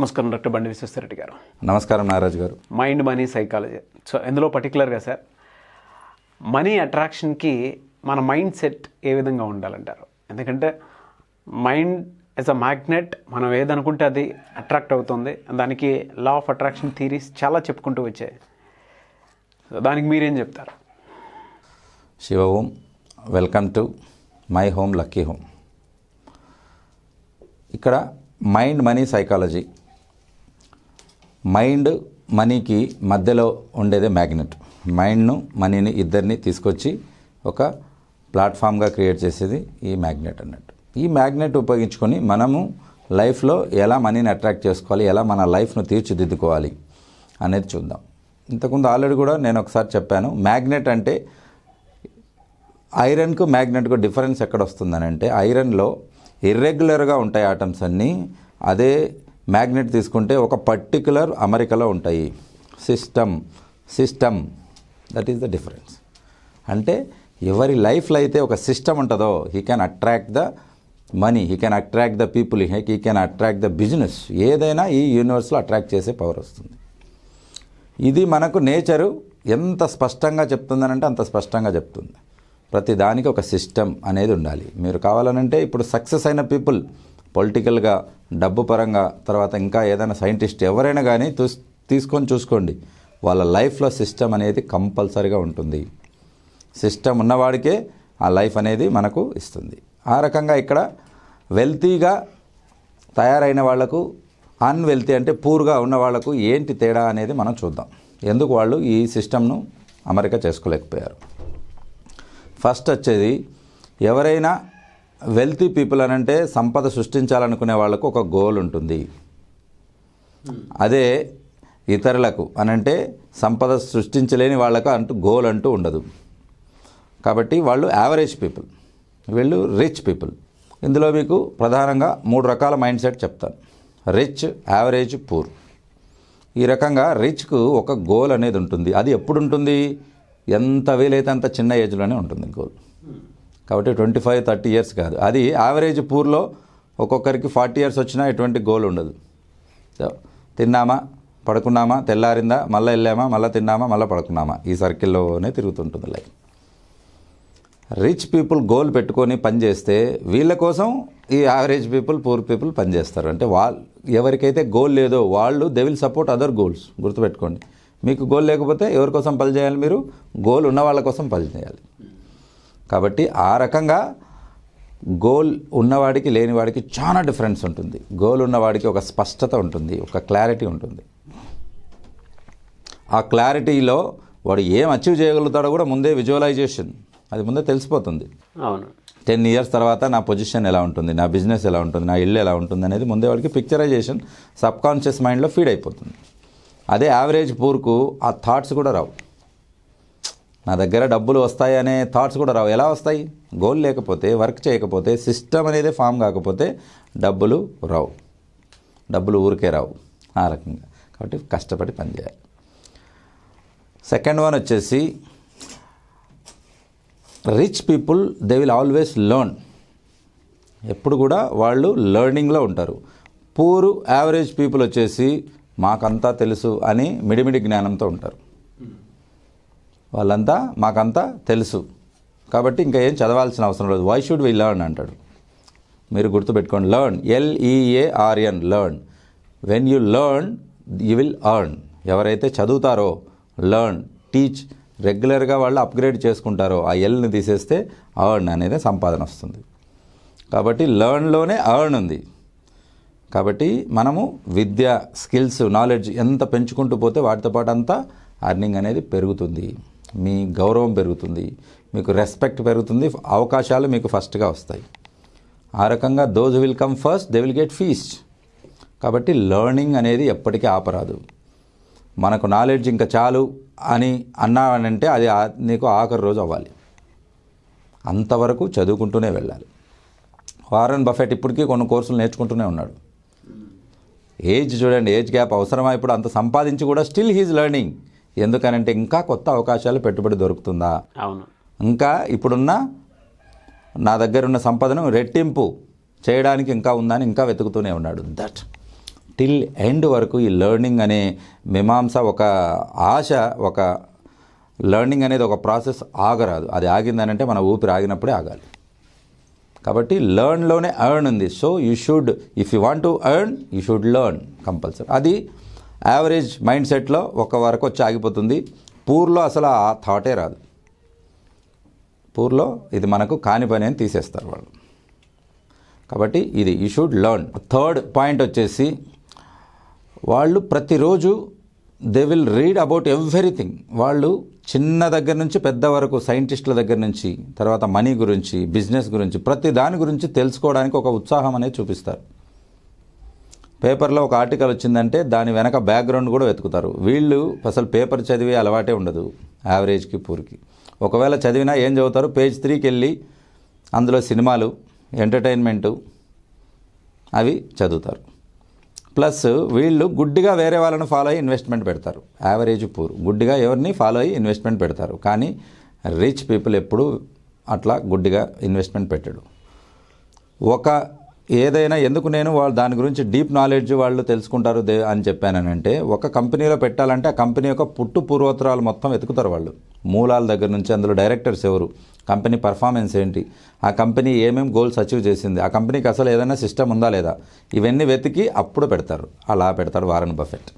నమస్కారం డాక్టర్ బండి విశ్వేశ్వరరెడ్డి గారు నమస్కారం నారాజ్ గారు మైండ్ మనీ సైకాలజీ సో ఎందులో పర్టికులర్గా సార్ మనీ అట్రాక్షన్కి మన మైండ్ సెట్ ఏ విధంగా ఉండాలంటారు ఎందుకంటే మైండ్ యాజ్ అ మ్యాగ్నెట్ మనం ఏదనుకుంటే అది అట్రాక్ట్ అవుతుంది దానికి లా ఆఫ్ అట్రాక్షన్ థీరీస్ చాలా చెప్పుకుంటూ వచ్చాయి సో దానికి మీరేం చెప్తారు Shiva Om welcome to my home lucky home ఇక్కడ మైండ్ మనీ సైకాలజీ మైండ్ మనీకి మధ్యలో ఉండేదే మ్యాగ్నెట్ మైండ్ను మనీని ఇద్దరిని తీసుకొచ్చి ఒక ప్లాట్ఫామ్గా క్రియేట్ చేసేది ఈ మ్యాగ్నెట్ అన్నట్టు ఈ మ్యాగ్నెట్ ఉపయోగించుకొని మనము లైఫ్లో ఎలా మనీని అట్రాక్ట్ చేసుకోవాలి ఎలా మన లైఫ్ను తీర్చిదిద్దుకోవాలి అనేది చూద్దాం ఇంతకుముందు ఆల్రెడీ కూడా నేను ఒకసారి చెప్పాను మ్యాగ్నెట్ అంటే ఐరన్కు మ్యాగ్నెట్కు డిఫరెన్స్ ఎక్కడ వస్తుందని అంటే ఐరన్లో ఇర్రెగ్యులర్గా ఉంటాయి ఆటమ్స్ అన్నీ అదే మ్యాగ్నెట్ తీసుకుంటే ఒక పర్టికులర్ అమెరికలో ఉంటాయి system system that is the difference అంటే ఎవరి లైఫ్లో అయితే ఒక సిస్టమ్ ఉంటుందో he can attract the money he can attract the people he can attract the business ఏదైనా ఈ యూనివర్స్లో అట్రాక్ట్ చేసే పవర్ వస్తుంది ఇది మనకు నేచరు ఎంత స్పష్టంగా చెప్తుందనంటే అంత స్పష్టంగా చెప్తుంది ప్రతి దానికి ఒక సిస్టమ్ అనేది ఉండాలి మీరు కావాలనంటే ఇప్పుడు సక్సెస్ అయిన పీపుల్ పొలిటికల్గా డబ్బు పరంగా తర్వాత ఇంకా ఏదైనా సైంటిస్ట్ ఎవరైనా కానీ తీసుకొని చూసుకోండి వాళ్ళ లైఫ్లో సిస్టమ్ అనేది కంపల్సరీగా ఉంటుంది సిస్టమ్ ఉన్నవాడికే ఆ లైఫ్ అనేది మనకు ఇస్తుంది ఆ రకంగా ఇక్కడ వెల్తీగా తయారైన వాళ్లకు అన్వెల్తీ అంటే పూర్గా ఉన్న వాళ్లకు ఏంటి తేడా అనేది మనం చూద్దాం ఎందుకు వాళ్ళు ఈ సిస్టమ్ను అమెరికా చేసుకోలేకపోయారు ఫస్ట్ వచ్చేది ఎవరైనా వెల్తీ పీపుల్ అని అంటే సంపద సృష్టించాలనుకునే వాళ్ళకు ఒక గోల్ ఉంటుంది అదే ఇతరులకు అనంటే సంపద సృష్టించలేని వాళ్ళకు అంటూ గోల్ అంటూ ఉండదు కాబట్టి వాళ్ళు యావరేజ్ పీపుల్ వీళ్ళు రిచ్ పీపుల్ ఇందులో మీకు ప్రధానంగా మూడు రకాల మైండ్ సెట్ చెప్తాను రిచ్ యావరేజ్ పూర్ ఈ రకంగా రిచ్కు ఒక గోల్ అనేది ఉంటుంది అది ఎప్పుడు ఉంటుంది ఎంత వీలైతే అంత చిన్న ఏజ్లోనే ఉంటుంది గోల్ కాబట్టి ట్వంటీ ఫైవ్ థర్టీ ఇయర్స్ కాదు అది యావరేజ్ పూర్లో ఒక్కొక్కరికి ఫార్టీ ఇయర్స్ వచ్చినా ఎటువంటి గోల్ ఉండదు తిన్నామా పడుకున్నామా తెల్లారిందా మళ్ళీ వెళ్ళామా మళ్ళీ తిన్నామా మళ్ళీ పడుకున్నామా ఈ సర్కిల్లోనే తిరుగుతుంటుంది లైఫ్ రిచ్ పీపుల్ గోల్ పెట్టుకొని పనిచేస్తే వీళ్ళ కోసం ఈ యావరేజ్ పీపుల్ పూర్ పీపుల్ పనిచేస్తారు అంటే వాళ్ళు ఎవరికైతే గోల్ లేదో వాళ్ళు they will support other goals గుర్తుపెట్టుకోండి మీకు గోల్ లేకపోతే ఎవరి కోసం పని చేయాలి మీరు గోల్ ఉన్న వాళ్ళ కోసం పని చేయాలి కాబట్టి ఆ రకంగా గోల్ ఉన్నవాడికి లేనివాడికి చాలా డిఫరెన్స్ ఉంటుంది గోల్ ఉన్నవాడికి ఒక స్పష్టత ఉంటుంది ఒక క్లారిటీ ఉంటుంది ఆ క్లారిటీలో వాడు ఏం అచీవ్ చేయగలుగుతాడో కూడా ముందే విజువలైజేషన్ అది ముందే తెలిసిపోతుంది అవును టెన్ ఇయర్స్ తర్వాత నా పొజిషన్ ఎలా ఉంటుంది నా బిజినెస్ ఎలా ఉంటుంది నా ఇల్లు ఎలా ఉంటుంది అనేది ముందే వాడికి పిక్చరైజేషన్ సబ్కాన్షియస్ మైండ్లో ఫీడ్ అయిపోతుంది అదే యావరేజ్ పూర్కు ఆ థాట్స్ కూడా రావు నా దగ్గర డబ్బులు వస్తాయి అనే థాట్స్ కూడా రావు ఎలా వస్తాయి గోల్ లేకపోతే వర్క్ చేయకపోతే సిస్టమ్ అనేది ఫామ్ కాకపోతే డబ్బులు రావు డబ్బులు ఊరికే రావు ఆ రకంగా కాబట్టి కష్టపడి పనిచేయాలి సెకండ్ వన్ వచ్చేసి rich people they will always learn ఎప్పుడు కూడా వాళ్ళు లర్నింగ్లో ఉంటారు పూరు యావరేజ్ పీపుల్ వచ్చేసి మాకంతా తెలుసు అని మిడిమిడి జ్ఞానంతో ఉంటారు వాళ్ళంతా మాకంతా తెలుసు కాబట్టి ఇంకా ఏం చదవాల్సిన అవసరం లేదు వై షుడ్ వి లర్న్ అంటాడు మీరు గుర్తుపెట్టుకోండి learn L E A R N learn when you learn you will earn ఎవరైతే చదువుతారో లర్న్ టీచ్ రెగ్యులర్గా వాళ్ళు అప్గ్రేడ్ చేసుకుంటారో ఆ ఎల్ని తీసేస్తే అర్న్ అనేది సంపాదన వస్తుంది కాబట్టి లర్న్లోనే అర్న్ ఉంది కాబట్టి మనము విద్య స్కిల్స్ నాలెడ్జ్ ఎంత పెంచుకుంటూ పోతే వాటితో పాటు అంతా అర్నింగ్ అనేది పెరుగుతుంది మీ గౌరవం పెరుగుతుంది మీకు రెస్పెక్ట్ పెరుగుతుంది అవకాశాలు మీకు ఫస్ట్గా వస్తాయి ఆ రకంగా those will come first they will get first కాబట్టి లర్నింగ్ అనేది ఎప్పటికీ ఆపరాదు మనకు నాలెడ్జ్ ఇంకా చాలు అని అన్నానంటే అది నీకు ఆఖరి రోజు అవ్వాలి అంతవరకు చదువుకుంటూనే వెళ్ళాలి వారన్ బఫెట్ ఇప్పటికీ కొన్ని కోర్సులు నేర్చుకుంటూనే ఉన్నాడు ఏజ్ చూడండి ఏజ్ గ్యాప్ అవసరమా ఇప్పుడు అంత సంపాదించి కూడా స్టిల్ హీజ్ లెర్నింగ్ ఎందుకనంటే ఇంకా కొత్త అవకాశాలు పెట్టుబడి దొరుకుతుందా అవును ఇంకా ఇప్పుడున్న నా దగ్గర ఉన్న సంపదను రెట్టింపు చేయడానికి ఇంకా ఉందని ఇంకా వెతుకుతూనే ఉన్నాడు దట్ టిల్ ఎండ్ వరకు ఈ లర్నింగ్ అనే మీమాంస ఒక ఆశ ఒక లర్నింగ్ అనేది ఒక ప్రాసెస్ ఆగరాదు అది ఆగిందనంటే మన ఊపిరి ఆగినప్పుడే ఆగాలి కాబట్టి లర్న్లోనే అర్న్ ఉంది so you should if you want to earn you should learn compulsory అది యావరేజ్ మైండ్ సెట్లో ఒక వరకు వచ్చి ఆగిపోతుంది పూర్లో అసలు ఆ థాటే రాదు పూర్లో ఇది మనకు కాని పని అని తీసేస్తారు వాళ్ళు కాబట్టి ఇది you should learn third point వచ్చేసి వాళ్ళు ప్రతిరోజు they will read about everything వాళ్ళు చిన్న దగ్గర నుంచి పెద్ద వరకు సైంటిస్టుల దగ్గర నుంచి తర్వాత మనీ గురించి బిజినెస్ గురించి ప్రతి దాని గురించి తెలుసుకోవడానికి ఒక ఉత్సాహం అనేది చూపిస్తారు పేపర్లో ఒక ఆర్టికల్ వచ్చిందంటే దాని వెనక బ్యాక్గ్రౌండ్ కూడా వెతుకుతారు వీళ్ళు అసలు పేపర్ చదివే అలవాటే ఉండదు యావరేజ్కి పూర్కి ఒకవేళ చదివినా ఏం చదువుతారు పేజ్ త్రీకి వెళ్ళి అందులో సినిమాలు ఎంటర్టైన్మెంటు అవి చదువుతారు ప్లస్ వీళ్ళు గుడ్డిగా వేరే వాళ్ళని ఫాలో అయ్యి ఇన్వెస్ట్మెంట్ పెడతారు యావరేజ్ పూర్ గుడ్డిగా ఎవరిని ఫాలో అయ్యి ఇన్వెస్ట్మెంట్ పెడతారు కానీ రిచ్ పీపుల్ ఎప్పుడు అట్లా గుడ్డిగా ఇన్వెస్ట్మెంట్ పెట్టడు ఒక ఏదైనా ఎందుకు నేను వాళ్ళు దాని గురించి డీప్ నాలెడ్జ్ వాళ్ళు తెలుసుకుంటారు దే అని చెప్పానంటే ఒక కంపెనీలో పెట్టాలంటే ఆ కంపెనీ యొక్క పుట్టు పూర్వోత్తరాలు మొత్తం వెతుకుతారు వాళ్ళు మూలాల దగ్గర నుంచి అందులో డైరెక్టర్స్ ఎవరు కంపెనీ పర్ఫార్మెన్స్ ఏంటి ఆ కంపెనీ ఏమేమి గోల్స్ అచీవ్ చేసింది ఆ కంపెనీకి అసలు ఏదైనా సిస్టమ్ ఉందా లేదా ఇవన్నీ వెతికి అప్పుడు పెడతారు అలా పెడతారు వారన్ బఫెట్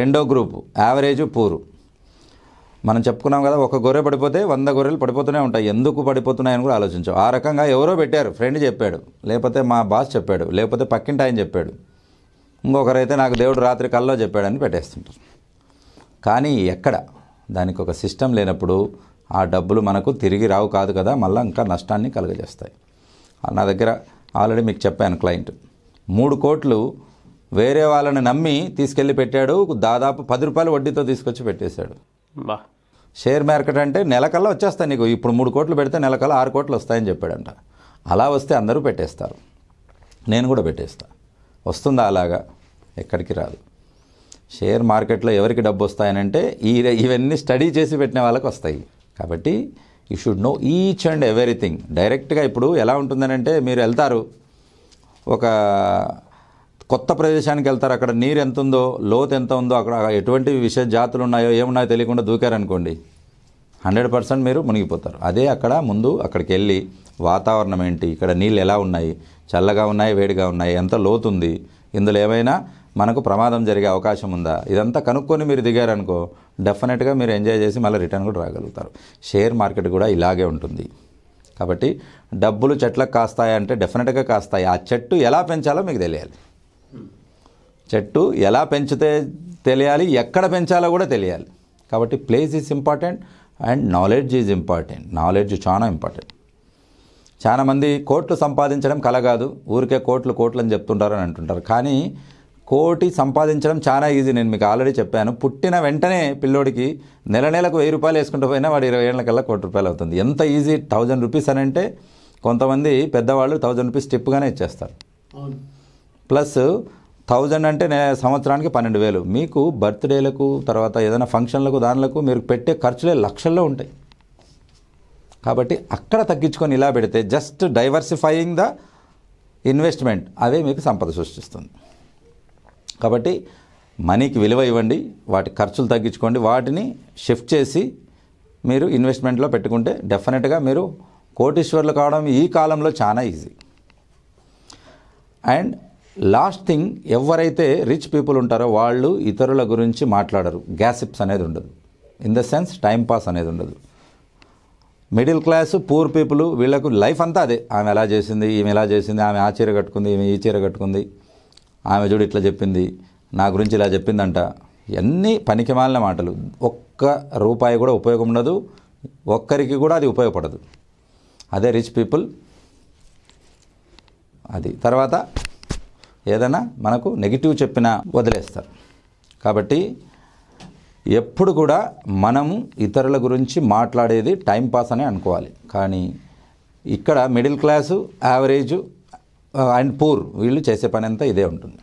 రెండో గ్రూపు యావరేజ్ పూరు మనం చెప్పుకున్నాం కదా ఒక గొర్రె పడిపోతే వంద గొర్రెలు పడిపోతూనే ఉంటాయి ఎందుకు పడిపోతున్నాయని కూడా ఆలోచించాం ఆ రకంగా ఎవరో పెట్టారు ఫ్రెండ్ చెప్పాడు లేకపోతే మా బాస్ చెప్పాడు లేకపోతే పక్కింటి ఆయన చెప్పాడు ఇంకొకరైతే నాకు దేవుడు రాత్రి కల్లో చెప్పాడని పెట్టేస్తుంటారు కానీ ఎక్కడ దానికి ఒక సిస్టమ్ లేనప్పుడు ఆ డబ్బులు మనకు తిరిగి రావు కాదు కదా మళ్ళీ ఇంకా నష్టాన్ని కలుగజేస్తాయి నా దగ్గర ఆల్రెడీ మీకు చెప్పాను క్లయింట్ మూడు కోట్లు వేరే వాళ్ళని నమ్మి తీసుకెళ్ళి పెట్టాడు దాదాపు పది రూపాయలు వడ్డీతో తీసుకొచ్చి పెట్టేశాడు బా షేర్ మార్కెట్ అంటే నెలకల్లా వచ్చేస్తాయి నీకు ఇప్పుడు మూడు కోట్లు పెడితే నెలకల్లా ఆరు కోట్లు వస్తాయని చెప్పాడంట అలా వస్తే అందరూ పెట్టేస్తారు నేను కూడా పెట్టేస్తా వస్తుందా అలాగా ఎక్కడికి రాదు షేర్ మార్కెట్లో ఎవరికి డబ్బు వస్తాయనంటే ఈ ఇవన్నీ స్టడీ చేసి పెట్టిన వాళ్ళకి వస్తాయి కాబట్టి you should know each and everything డైరెక్ట్గా ఇప్పుడు ఎలా ఉంటుందనంటే మీరు వెళ్తారు ఒక కొత్త ప్రదేశానికి వెళ్తారు అక్కడ నీరు ఎంత ఉందో లోతు ఎంత ఉందో అక్కడ ఎటువంటి విష జాతులు ఉన్నాయో ఏమున్నాయో తెలియకుండా దూకారనుకోండి హండ్రెడ్ పర్సెంట్ మీరు మునిగిపోతారు అదే అక్కడ ముందు అక్కడికి వెళ్ళి వాతావరణం ఏంటి ఇక్కడ నీళ్ళు ఎలా ఉన్నాయి చల్లగా ఉన్నాయి వేడిగా ఉన్నాయి ఎంత లోతు ఉంది ఇందులో ఏమైనా మనకు ప్రమాదం జరిగే అవకాశం ఉందా ఇదంతా కనుక్కొని మీరు దిగారనుకో డెఫినెట్గా మీరు ఎంజాయ్ చేసి మళ్ళీ రిటర్న్ కూడా రాగలుగుతారు షేర్ మార్కెట్ కూడా ఇలాగే ఉంటుంది కాబట్టి డబ్బులు చెట్లకు కాస్తాయంటే డెఫినెట్గా కాస్తాయి ఆ చెట్టు ఎలా పెంచాలో మీకు తెలియాలి చెట్టు ఎలా పెంచితే తెలియాలి ఎక్కడ పెంచాలో కూడా తెలియాలి కాబట్టి place is important and knowledge is important knowledge చాలా ఇంపార్టెంట్ చాలామంది కోట్లు సంపాదించడం కల కాదు ఊరికే కోట్లు కోట్లు అని చెప్తుంటారు అని అంటుంటారు కానీ కోటి సంపాదించడం చాలా ఈజీ నేను మీకు ఆల్రెడీ చెప్పాను పుట్టిన వెంటనే పిల్లోడికి నెల నెలకు వెయ్యి రూపాయలు వేసుకుంటూ పోయినా వాడు ఇరవై ఏళ్ళకల్లా కోటి రూపాయలు అవుతుంది ఎంత ఈజీ థౌజండ్ రూపీస్ అని అంటే కొంతమంది పెద్దవాళ్ళు థౌజండ్ రూపీస్ టిప్గానే ఇచ్చేస్తారు ప్లస్ థౌజండ్ అంటే నే సంవత్సరానికి పన్నెండు వేలు మీకు బర్త్డేలకు తర్వాత ఏదైనా ఫంక్షన్లకు దానిలకు మీరు పెట్టే ఖర్చులే లక్షల్లో ఉంటాయి కాబట్టి అక్కడ తగ్గించుకొని ఇలా పెడితే జస్ట్ డైవర్సిఫైయింగ్ ద ఇన్వెస్ట్మెంట్ అదే మీకు సంపద సృష్టిస్తుంది కాబట్టి మనీకి విలువ ఇవ్వండి వాటి ఖర్చులు తగ్గించుకోండి వాటిని షిఫ్ట్ చేసి మీరు ఇన్వెస్ట్మెంట్లో పెట్టుకుంటే డెఫినెట్గా మీరు కోటీశ్వర్లు కావడం ఈ కాలంలో చాలా ఈజీ అండ్ లాస్ట్ థింగ్ ఎవరైతే రిచ్ పీపుల్ ఉంటారో వాళ్ళు ఇతరుల గురించి మాట్లాడరు గ్యాసిప్స్ అనేది ఉండదు ఇన్ ద సెన్స్ టైంపాస్ అనేది ఉండదు మిడిల్ క్లాస్ పూర్ పీపుల్ వీళ్ళకు లైఫ్ అంతా అదే ఆమె ఎలా చేసింది ఈమె ఎలా చేసింది ఆమె ఆ చీర కట్టుకుంది ఈమె ఈ చీర కట్టుకుంది ఆమె చూడు ఇట్లా చెప్పింది నా గురించి ఇలా చెప్పిందంట పనికి పనికిమాలిన మాటలు ఒక్క రూపాయి కూడా ఉపయోగం ఉండదు ఒక్కరికి కూడా అది ఉపయోగపడదు అదే రిచ్ పీపుల్ అది తర్వాత ఏదైనా మనకు నెగిటివ్ చెప్పినా వదిలేస్తారు కాబట్టి ఎప్పుడు కూడా మనము ఇతరుల గురించి మాట్లాడేది టైంపాస్ అని అనుకోవాలి కానీ ఇక్కడ middle class average and poor వీళ్ళు చేసే పని అంతా ఇదే ఉంటుంది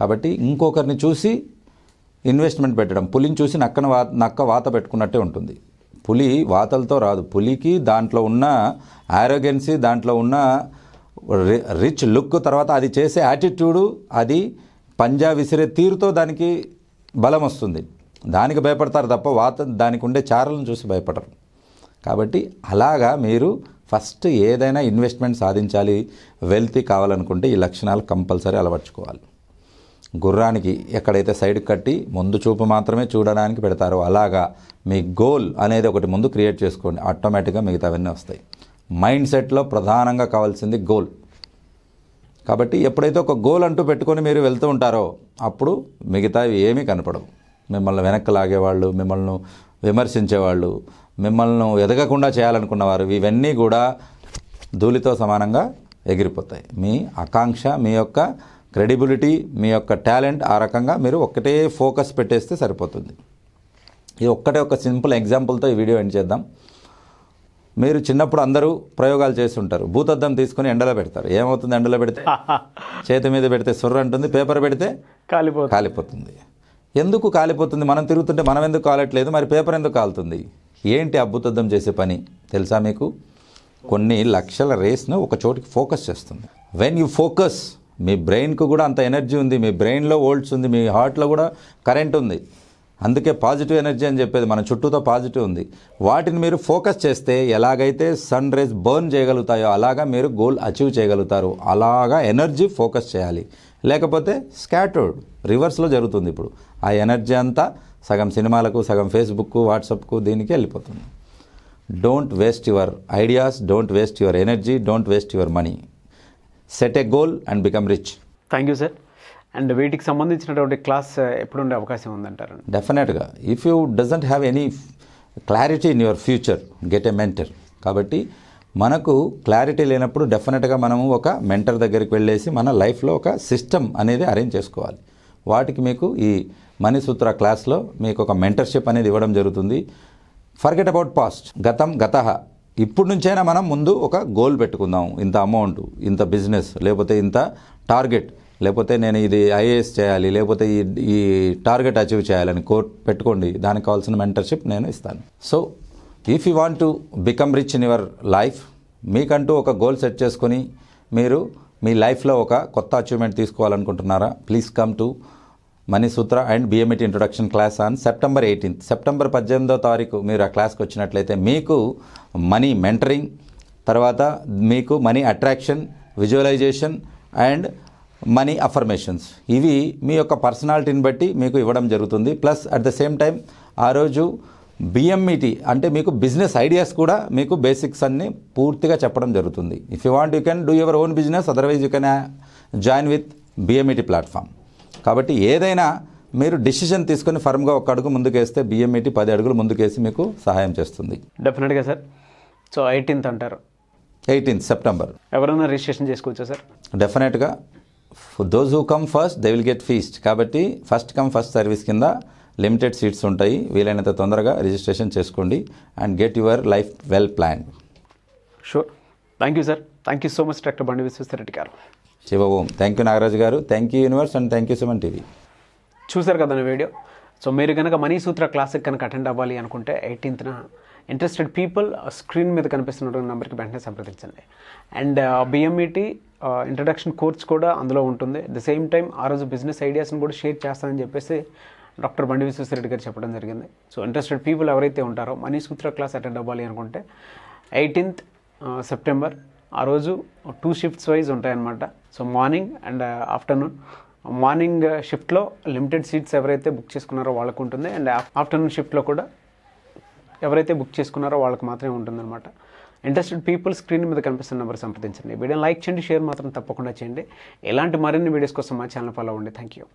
కాబట్టి ఇంకొకరిని చూసి ఇన్వెస్ట్మెంట్ పెట్టడం పులిని చూసి నక్కన వా నక్క వాత పెట్టుకున్నట్టే ఉంటుంది పులి వాతలతో రాదు పులికి దాంట్లో ఉన్న ఆరోగెన్సీ దాంట్లో ఉన్న రిచ్ లుక్ తర్వాత అది చేసే యాటిట్యూడు అది పంజా విసిరే తీరుతో దానికి బలం వస్తుంది దానికి భయపడతారు తప్ప వాత దానికి ఉండే చారలను చూసి భయపడరు కాబట్టి అలాగా మీరు ఫస్ట్ ఏదైనా ఇన్వెస్ట్మెంట్ సాధించాలి వెల్తీ కావాలనుకుంటే ఈ లక్షణాలు కంపల్సరీ అలవర్చుకోవాలి గుర్రానికి ఎక్కడైతే సైడ్ కట్టి ముందు చూపు మాత్రమే చూడడానికి పెడతారో అలాగా మీ గోల్ అనేది ఒకటి ముందు క్రియేట్ చేసుకోండి ఆటోమేటిక్గా మిగతావన్నీ వస్తాయి మైండ్ సెట్లో ప్రధానంగా కావాల్సింది గోల్ కాబట్టి ఎప్పుడైతే ఒక గోల్ అంటూ పెట్టుకొని మీరు వెళ్తూ ఉంటారో అప్పుడు మిగతావి ఏమీ కనపడవు మిమ్మల్ని వెనక్కి లాగేవాళ్ళు మిమ్మల్ని విమర్శించేవాళ్ళు మిమ్మల్ని ఎదగకుండా చేయాలనుకున్నవారు ఇవన్నీ కూడా ధూళితో సమానంగా ఎగిరిపోతాయి మీ ఆకాంక్ష మీ యొక్క క్రెడిబిలిటీ మీ యొక్క టాలెంట్ ఆ రకంగా మీరు ఒక్కటే ఫోకస్ పెట్టేస్తే సరిపోతుంది ఇది ఒక్కటే ఒక సింపుల్ ఎగ్జాంపుల్తో ఈ వీడియో ఎండ్ చేద్దాం మీరు చిన్నప్పుడు అందరూ ప్రయోగాలు చేస్తుంటారు భూతద్దం తీసుకుని ఎండలో పెడతారు ఏమవుతుంది ఎండలో పెడితే చేతి మీద పెడితే సుర్ర అంటుంది పేపర్ పెడితే కాలిపోతుంది కాలిపోతుంది ఎందుకు కాలిపోతుంది మనం తిరుగుతుంటే మనం ఎందుకు కాలట్లేదు మరి పేపర్ ఎందుకు కాలుతుంది ఏంటి అద్భుతద్దం చేసే పని తెలుసా మీకు కొన్ని లక్షల రేస్ను ఒక చోటికి ఫోకస్ చేస్తుంది వెన్ యూ ఫోకస్ మీ బ్రెయిన్కు కూడా అంత ఎనర్జీ ఉంది మీ బ్రెయిన్లో ఓల్డ్స్ ఉంది మీ హార్ట్లో కూడా కరెంట్ ఉంది అందుకే పాజిటివ్ ఎనర్జీ అని చెప్పేది మన చుట్టూతో పాజిటివ్ ఉంది వాటిని మీరు ఫోకస్ చేస్తే ఎలాగైతే సన్ రేస్ బర్న్ చేయగలుగుతాయో అలాగా మీరు గోల్ అచీవ్ చేయగలుగుతారు అలాగా ఎనర్జీ ఫోకస్ చేయాలి లేకపోతే స్కాటర్డ్ రివర్స్లో జరుగుతుంది ఇప్పుడు ఆ ఎనర్జీ అంతా సగం సినిమాలకు సగం ఫేస్బుక్కు వాట్సాప్కు దీనికి వెళ్ళిపోతుంది don't waste your ideas don't waste your energy don't waste your money set a goal and become rich thank you sir and వీటికి సంబంధించినటువంటి క్లాస్ ఎప్పుడు ఉండే అవకాశం ఉందంటారు డెఫినెట్గా if you doesn't have any clarity in your future get a mentor కాబట్టి మనకు clarity లేనప్పుడు డెఫినెట్గా మనము ఒక మెంటర్ దగ్గరికి వెళ్ళేసి మన లైఫ్లో ఒక సిస్టమ్ అనేది అరేంజ్ చేసుకోవాలి వాటికి మీకు ఈ మణిసూత్ర క్లాస్లో మీకు ఒక మెంటర్షిప్ అనేది ఇవ్వడం జరుగుతుంది ఫర్గెట్ అబౌట్ పాస్ట్ గతం గత ఇప్పుడు నుంచైనా మనం ముందు ఒక గోల్ పెట్టుకుందాం ఇంత అమౌంట్ ఇంత బిజినెస్ లేకపోతే ఇంత టార్గెట్ లేకపోతే నేను ఇది ఐఏఎస్ చేయాలి లేకపోతే ఈ ఈ టార్గెట్ అచీవ్ చేయాలని కోర్ట్ పెట్టుకోండి దానికి కావాల్సిన మెంటర్షిప్ నేను ఇస్తాను so if you want to become rich in your life మీకంటూ ఒక గోల్ సెట్ చేసుకుని మీరు మీ లైఫ్లో ఒక కొత్త అచీవ్మెంట్ తీసుకోవాలనుకుంటున్నారా please come to money Sutra and BMET introduction class on September eighteenth September పద్దెనిమిదో తారీఖు మీరు ఆ క్లాస్కి వచ్చినట్లయితే మీకు మనీ మెంటరింగ్ తర్వాత మీకు money attraction visualisation and money affirmations ఇవి మీ యొక్క పర్సనాలిటీని బట్టి మీకు ఇవ్వడం జరుగుతుంది plus at the same time ఆ రోజు బిఎంఈటీ e అంటే మీకు బిజినెస్ ఐడియాస్ కూడా మీకు బేసిక్స్ అన్ని పూర్తిగా చెప్పడం జరుగుతుంది if you want you can do your own business otherwise you can join with BMET platform కాబట్టి ఏదైనా మీరు డిసిషన్ తీసుకొని ఫర్మ్గా ఒక అడుగు ముందుకేస్తే బిఎంఈటీ e పది అడుగులు ముందుకేసి మీకు సహాయం చేస్తుంది డెఫినెట్గా సార్ సో ఎయిటీన్త్ అంటారు ఎయిటీన్త్ సెప్టెంబర్ ఎవరైనా రిజిస్ట్రేషన్ చేసుకోవచ్చా సార్ డెఫినెట్గా those who come first they will get first కాబట్టి ఫస్ట్ కమ్ ఫస్ట్ సర్వీస్ కింద లిమిటెడ్ సీట్స్ ఉంటాయి వీలైనంత తొందరగా రిజిస్ట్రేషన్ చేసుకోండి and get your life well plan sure thank you sir thank you so much doctor Bandi Visweswarareddy garu Shiva Om thank you Nagaraju garu thank you universe and thank you Suman TV చూసారు కదా video so మీరు కనుక money Sutra classic కనుక attend అవ్వాలి అనుకుంటే ఎయిటీన్త్న ఇంట్రెస్టెడ్ పీపుల్ స్క్రీన్ మీద కనిపిస్తున్న నెంబర్కి వెంటనే సంప్రదించండి అండ్ బిఎంఈటీ ఇంట్రడక్షన్ కోర్స్ కూడా అందులో ఉంటుంది ద సేమ్ టైం ఆ రోజు బిజినెస్ ఐడియాస్ని కూడా షేర్ చేస్తానని చెప్పేసి డాక్టర్ బండి విశ్వేశ్వరరెడ్డి గారు చెప్పడం జరిగింది సో ఇంట్రెస్టెడ్ పీపుల్ ఎవరైతే ఉంటారో మనీ సూత్ర క్లాస్ అటెండ్ అవ్వాలి అనుకుంటే ఎయిటీన్త్ సెప్టెంబర్ uh, ఆ రోజు టూ షిఫ్ట్స్ వైజ్ ఉంటాయన్నమాట so morning and afternoon morning షిఫ్ట్లో లిమిటెడ్ సీట్స్ ఎవరైతే బుక్ చేసుకున్నారో వాళ్ళకు ఉంటుంది అండ్ ఆఫ్టర్నూన్ షిఫ్ట్లో కూడా ఎవరైతే బుక్ చేసుకున్నారో వాళ్ళకి మాత్రమే ఉంటుందన్నమాట ఇంట్రెస్టెడ్ పీపుల్ స్క్రీన్ మీద కనిపిస్తున్న నెంబర్ సంప్రదించండి వీడియోని లైక్ చేయండి షేర్ మాత్రం తప్పకుండా చేయండి ఇలాంటి మరిన్ని వీడియోస్ కోసం మా ఛానల్ ఫాలో అవ్వండి థ్యాంక్ యూ